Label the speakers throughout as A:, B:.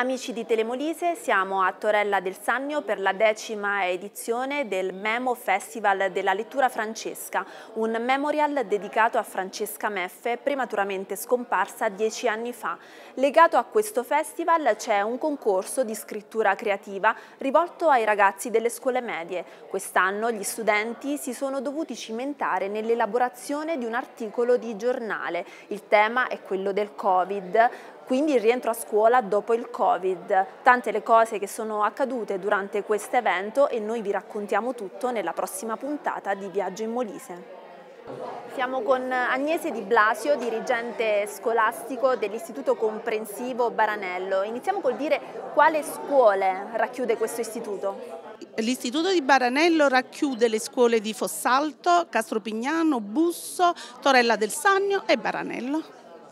A: Amici di Telemolise, siamo a Torella del Sannio per la decima edizione del Memo Festival della Lettura Francesca, un memorial dedicato a Francesca Meffe, prematuramente scomparsa dieci anni fa. Legato a questo festival c'è un concorso di scrittura creativa rivolto ai ragazzi delle scuole medie. Quest'anno gli studenti si sono dovuti cimentare nell'elaborazione di un articolo di giornale. Il tema è quello del Covid, quindi il rientro a scuola dopo il Covid. Tante le cose che sono accadute durante questo evento e noi vi raccontiamo tutto nella prossima puntata di Viaggio in Molise. Siamo con Agnese Di Blasio, dirigente scolastico dell'Istituto Comprensivo Baranello. Iniziamo col dire quale scuole racchiude questo istituto.
B: L'istituto di Baranello racchiude le scuole di Fossalto, Castropignano, Busso, Torella del Sannio e Baranello,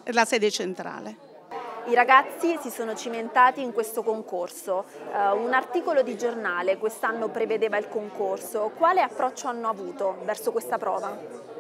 B: la sede centrale. I ragazzi
A: si sono cimentati in questo concorso. Uh, un articolo di giornale quest'anno prevedeva il concorso. Quale approccio hanno avuto verso questa prova?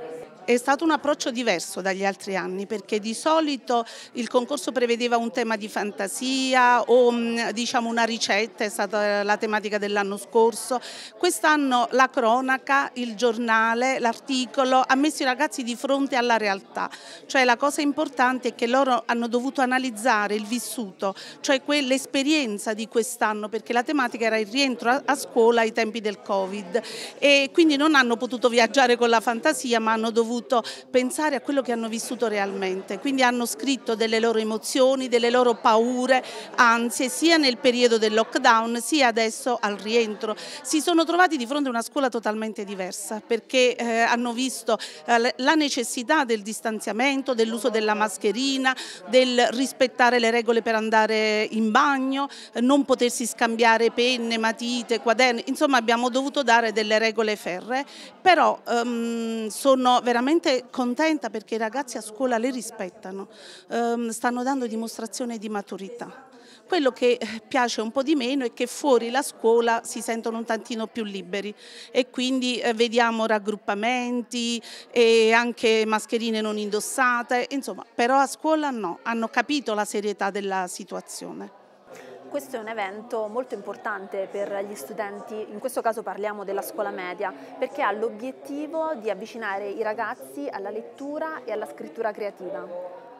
B: è stato un approccio diverso dagli altri anni perché di solito il concorso prevedeva un tema di fantasia o mm, diciamo una ricetta, è stata la tematica dell'anno scorso. Quest'anno la cronaca, il giornale, l'articolo ha messo i ragazzi di fronte alla realtà, cioè la cosa importante è che loro hanno dovuto analizzare il vissuto, cioè l'esperienza di quest'anno perché la tematica era il rientro a scuola ai tempi del Covid e quindi non hanno potuto viaggiare con la fantasia ma hanno dovuto voluto pensare a quello che hanno vissuto realmente, quindi hanno scritto delle loro emozioni, delle loro paure, ansie, sia nel periodo del lockdown sia adesso al rientro. Si sono trovati di fronte a una scuola totalmente diversa perché eh, hanno visto eh, la necessità del distanziamento, dell'uso della mascherina, del rispettare le regole per andare in bagno, non potersi scambiare penne, matite, quaderni, insomma abbiamo dovuto dare delle regole ferre, però ehm, sono veramente veramente contenta perché i ragazzi a scuola le rispettano, ehm, stanno dando dimostrazione di maturità. Quello che eh, piace un po' di meno è che fuori la scuola si sentono un tantino più liberi e quindi eh, vediamo raggruppamenti e anche mascherine non indossate, insomma, però a scuola no, hanno capito la serietà della situazione.
A: Questo è un evento molto importante per gli studenti, in questo caso parliamo della scuola media, perché ha l'obiettivo di avvicinare i ragazzi alla lettura e alla scrittura creativa.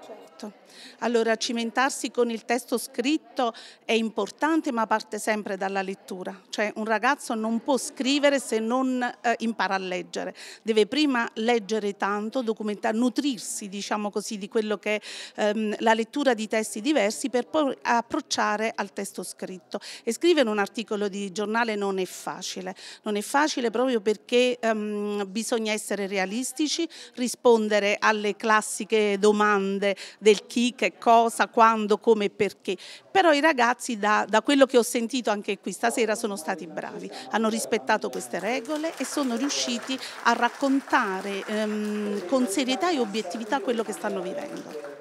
A: Certo
B: scritto. Allora cimentarsi con il testo scritto è importante ma parte sempre dalla lettura, cioè un ragazzo non può scrivere se non eh, impara a leggere, deve prima leggere tanto, documentare, nutrirsi diciamo così di quello che è ehm, la lettura di testi diversi per poi approcciare al testo scritto e scrivere un articolo di giornale non è facile, non è facile proprio perché ehm, bisogna essere realistici, rispondere alle classiche domande del chi, che cosa, quando, come e perché. Però i ragazzi da, da quello che ho sentito anche qui stasera sono stati bravi, hanno rispettato queste regole e sono riusciti a raccontare ehm, con serietà e obiettività quello che stanno vivendo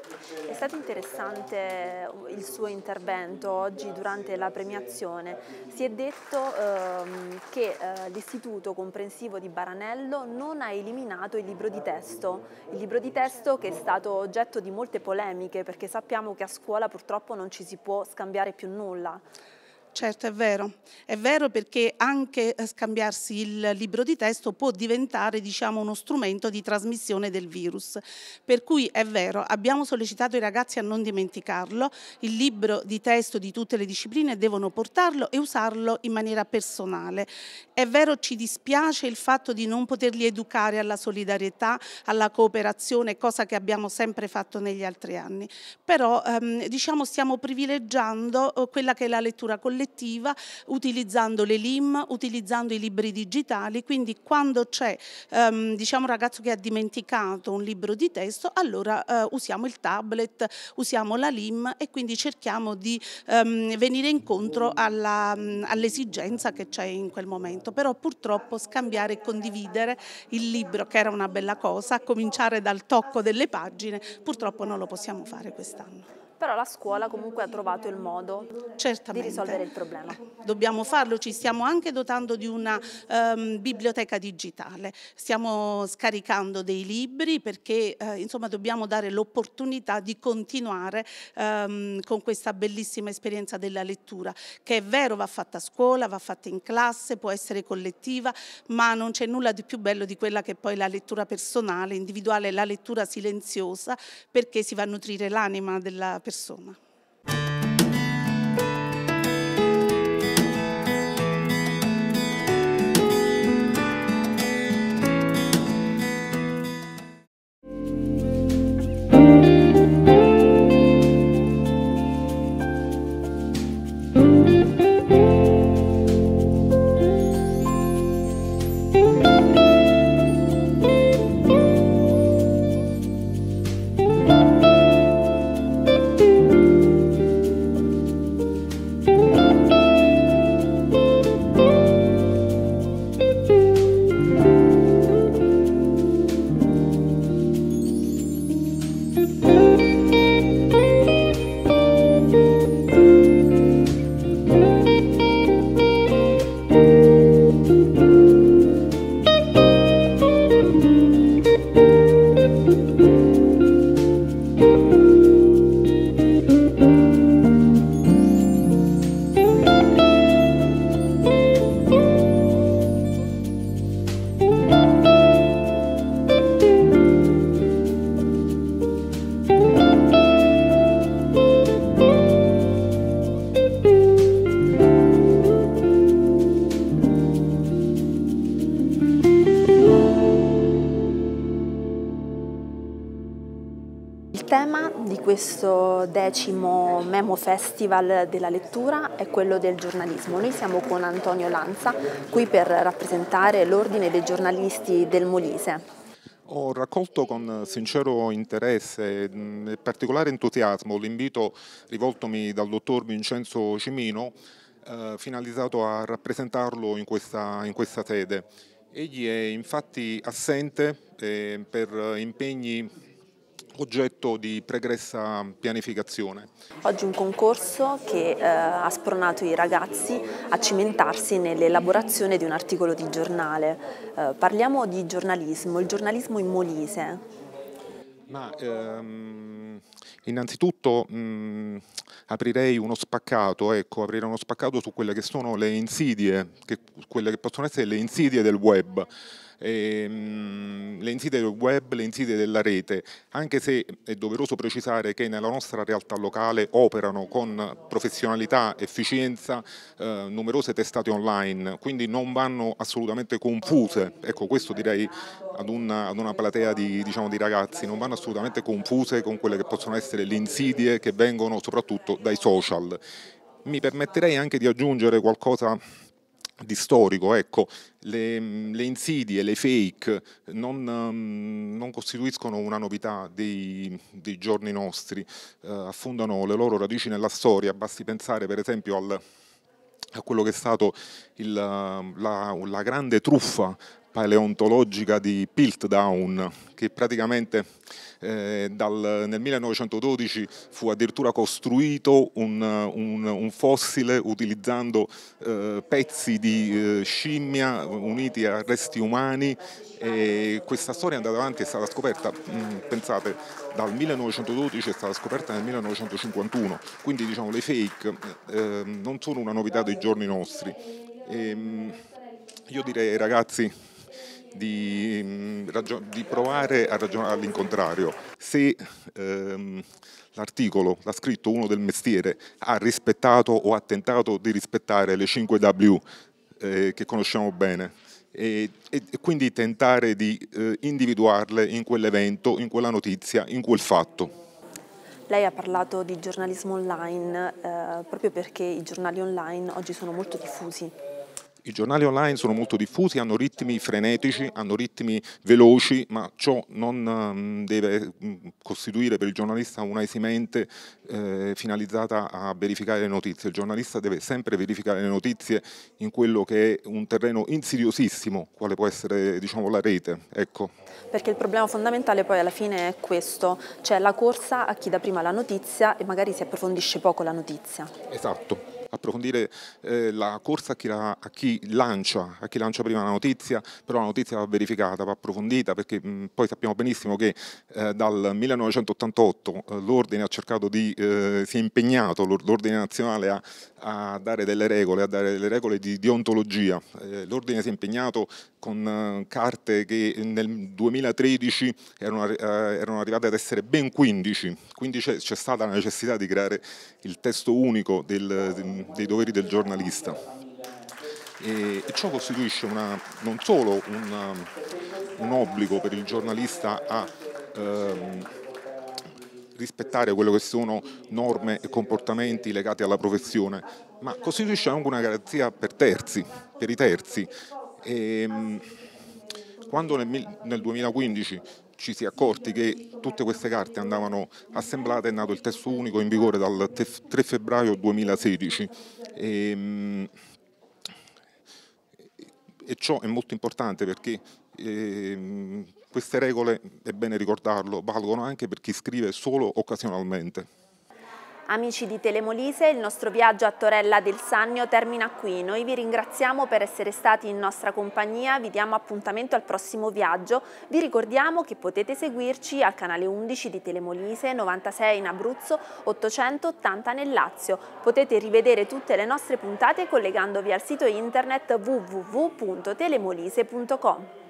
A: stato interessante eh, il suo intervento oggi durante la premiazione. Si è detto ehm, che eh, l'istituto comprensivo di Baranello non ha eliminato il libro di testo, il libro di testo che è stato oggetto di molte polemiche perché sappiamo che a scuola purtroppo non ci si
B: può scambiare più nulla. Certo, è vero. È vero perché anche eh, scambiarsi il libro di testo può diventare diciamo, uno strumento di trasmissione del virus. Per cui è vero, abbiamo sollecitato i ragazzi a non dimenticarlo, il libro di testo di tutte le discipline devono portarlo e usarlo in maniera personale. È vero, ci dispiace il fatto di non poterli educare alla solidarietà, alla cooperazione, cosa che abbiamo sempre fatto negli altri anni. Però ehm, diciamo, stiamo privilegiando oh, quella che è la lettura collettiva correttiva utilizzando le LIM, utilizzando i libri digitali, quindi quando c'è um, diciamo un ragazzo che ha dimenticato un libro di testo, allora uh, usiamo il tablet, usiamo la LIM e quindi cerchiamo di um, venire incontro mm, all'esigenza all che c'è in quel momento, però purtroppo scambiare e condividere il libro, che era una bella cosa, a cominciare dal tocco delle pagine, purtroppo non lo possiamo fare quest'anno
A: però la scuola comunque ha trovato
B: il modo Certamente. di risolvere il problema. Dobbiamo farlo, ci stiamo anche dotando di una um, biblioteca digitale, stiamo scaricando dei libri perché uh, insomma dobbiamo dare l'opportunità di continuare um, con questa bellissima esperienza della lettura che è vero va fatta a scuola, va fatta in classe, può essere collettiva, ma non c'è nulla di più bello di quella che è poi la lettura personale, individuale, la lettura silenziosa perché si va a nutrire l'anima della persona persona.
A: questo decimo Memo Festival della lettura è quello del giornalismo. Noi siamo con Antonio Lanza qui per rappresentare l'Ordine dei giornalisti del Molise.
C: Ho raccolto con sincero interesse e particolare entusiasmo l'invito rivoltomi dal dottor Vincenzo Cimino, eh, finalizzato a rappresentarlo in questa, in questa sede. Egli è infatti assente eh, per impegni oggetto di pregressa pianificazione. Oggi un concorso
A: che eh, ha spronato i ragazzi a cimentarsi nell'elaborazione di un articolo di giornale. Eh, parliamo di giornalismo, il giornalismo in Molise.
C: Ma ehm, innanzitutto mh, mm, aprirei uno spaccato, ecco, aprirei uno spaccato su quelle che sono le insidie, che, quelle che possono essere le insidie del web ehm, le insidie del web, le insidie della rete, anche se è doveroso precisare che nella nostra realtà locale operano con professionalità, efficienza, eh, numerose testate online, quindi non vanno assolutamente confuse, ecco questo direi ad una, ad una platea di, diciamo, di ragazzi, non vanno assolutamente confuse con quelle che possono essere le insidie che vengono soprattutto dai social. Mi permetterei anche di aggiungere qualcosa di storico, ecco, le, le, insidie, le fake non, ehm, non costituiscono una novità dei, dei giorni nostri, eh, affondano le loro radici nella storia, basti pensare per esempio al, a quello che è stato il, la, la grande truffa paleontologica di Piltdown, che praticamente eh, dal, nel 1912 fu addirittura costruito un, un, un fossile utilizzando eh, pezzi di eh, scimmia uniti a resti umani e questa storia è andata avanti, è stata scoperta, mm, pensate, dal 1912 è stata scoperta nel 1951, quindi diciamo le fake eh, non sono una novità dei giorni nostri. E, ehm, io direi ai ragazzi di, mm, di provare a ragionare all'incontrario. Se ehm, l'articolo, l'ha scritto uno del mestiere, ha rispettato o ha tentato di rispettare le 5 W eh, che conosciamo bene, e, e, quindi tentare di eh, individuarle in quell'evento, in quella notizia, in quel fatto.
A: Lei ha parlato di giornalismo online eh, proprio perché i giornali online oggi sono molto diffusi.
C: I giornali online sono molto diffusi, hanno ritmi frenetici, hanno ritmi veloci, ma ciò non mm, deve mm, costituire per il giornalista una esimente eh, finalizzata a verificare le notizie. Il giornalista deve sempre verificare le notizie in quello che è un terreno insidiosissimo, quale può essere diciamo, la rete. Ecco.
A: Perché il problema fondamentale poi alla fine è questo, cioè la corsa a chi dà prima la notizia e magari si approfondisce poco la notizia.
C: Esatto approfondire eh, la corsa a chi, la, a chi, lancia, a chi lancia prima la notizia, però la notizia va verificata, va approfondita perché mh, mm, poi sappiamo benissimo che eh, dal 1988 eh, l'ordine ha cercato di, eh, si è impegnato, l'ordine nazionale ha a dare delle regole, a dare delle regole di, deontologia. Eh, L'Ordine si è impegnato con eh, carte che nel 2013 eh, erano, arrivate ad essere ben 15, quindi c'è, stata la necessità di creare il testo unico del, dei doveri del giornalista. e ciò costituisce una, non solo un, un, obbligo per il giornalista a... Ehm, rispettare quello che sono norme e comportamenti legati alla professione, ma costituisce anche una garanzia per terzi, per i terzi. E, ehm, quando nel, nel 2015 ci si è accorti che tutte queste carte andavano assemblate, è nato il testo unico in vigore dal 3 febbraio 2016. E, ehm, e ciò è molto importante perché Ehm, queste regole, è bene ricordarlo, valgono anche per chi scrive solo occasionalmente.
A: Amici di Telemolise, il nostro viaggio a Torella del Sannio termina qui. Noi vi ringraziamo per essere stati in nostra compagnia, vi diamo appuntamento al prossimo viaggio. Vi ricordiamo che potete seguirci al canale 11 di Telemolise, 96 in Abruzzo, 880 nel Lazio. Potete rivedere tutte le nostre puntate collegandovi al sito internet www.telemolise.com.